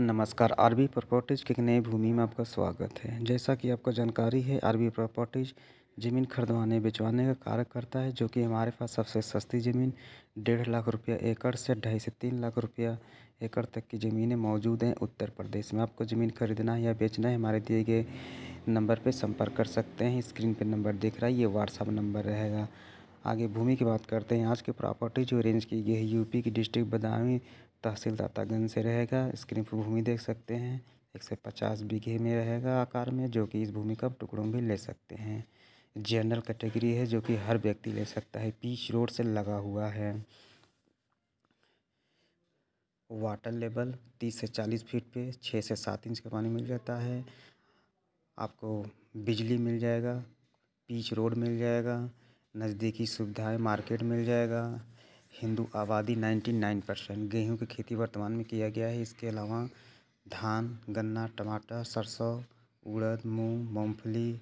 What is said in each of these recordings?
नमस्कार RB properties की एक नई भूमि में आपका स्वागत है जैसा कि आपको जानकारी है आरबी प्रॉपर्टीज़ ज़मीन खरीदवाने बेचवाने का कार्य करता है जो कि हमारे पास सबसे सस्ती ज़मीन डेढ़ लाख रुपया एकड़ से ढाई से तीन लाख रुपया एकड़ तक की ज़मीनें मौजूद हैं उत्तर प्रदेश में आपको ज़मीन खरीदना है या बेचना है हमारे दिए गए नंबर पर संपर्क कर सकते हैं स्क्रीन पर नंबर दिख रहा है ये व्हाट्सअप नंबर रहेगा आगे भूमि की बात करते हैं आज की प्रॉपर्टी जो अरेंज की गई है यूपी की डिस्ट्रिक्ट बदामी तहसील दातागंज से रहेगा स्क्रीन पर भूमि देख सकते हैं एक सौ पचास बीघे में रहेगा आकार में जो कि इस भूमि का टुकड़ों में ले सकते हैं जनरल कैटेगरी है जो कि हर व्यक्ति ले सकता है पीच रोड से लगा हुआ है वाटर लेवल तीस से चालीस फीट पे छः से सात इंच का पानी मिल जाता है आपको बिजली मिल जाएगा पीच रोड मिल जाएगा नज़दीकी सुविधाएँ मार्केट मिल जाएगा हिंदू आबादी नाइन्टी नाइन परसेंट गेहूँ की खेती वर्तमान में किया गया है इसके अलावा धान गन्ना टमाटर सरसों उड़द मूंग मूंगफली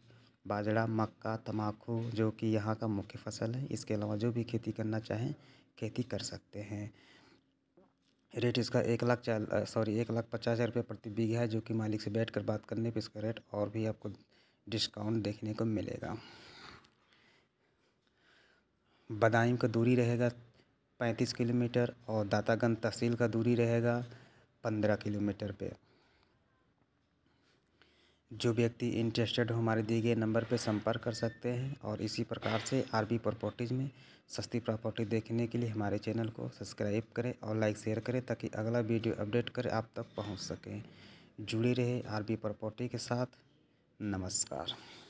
बाजरा मक्का तम्बाकू जो कि यहाँ का मुख्य फसल है इसके अलावा जो भी खेती करना चाहें खेती कर सकते हैं रेट इसका एक लाख चाल सॉरी एक लाख पचास हज़ार रुपये प्रति बीघा है जो कि मालिक से बैठ कर बात करने पर इसका रेट और भी आपको डिस्काउंट देखने को मिलेगा बदायूं का दूरी रहेगा पैंतीस किलोमीटर और दातागंज तहसील का दूरी रहेगा पंद्रह किलोमीटर पे जो व्यक्ति इंटरेस्टेड हो हमारे दिए गए नंबर पर संपर्क कर सकते हैं और इसी प्रकार से आरबी प्रॉपर्टीज़ में सस्ती प्रॉपर्टी देखने के लिए हमारे चैनल को सब्सक्राइब करें और लाइक शेयर करें ताकि अगला वीडियो अपडेट करें आप तक पहुंच सकें जुड़े रहे आरबी प्रॉपर्टी के साथ नमस्कार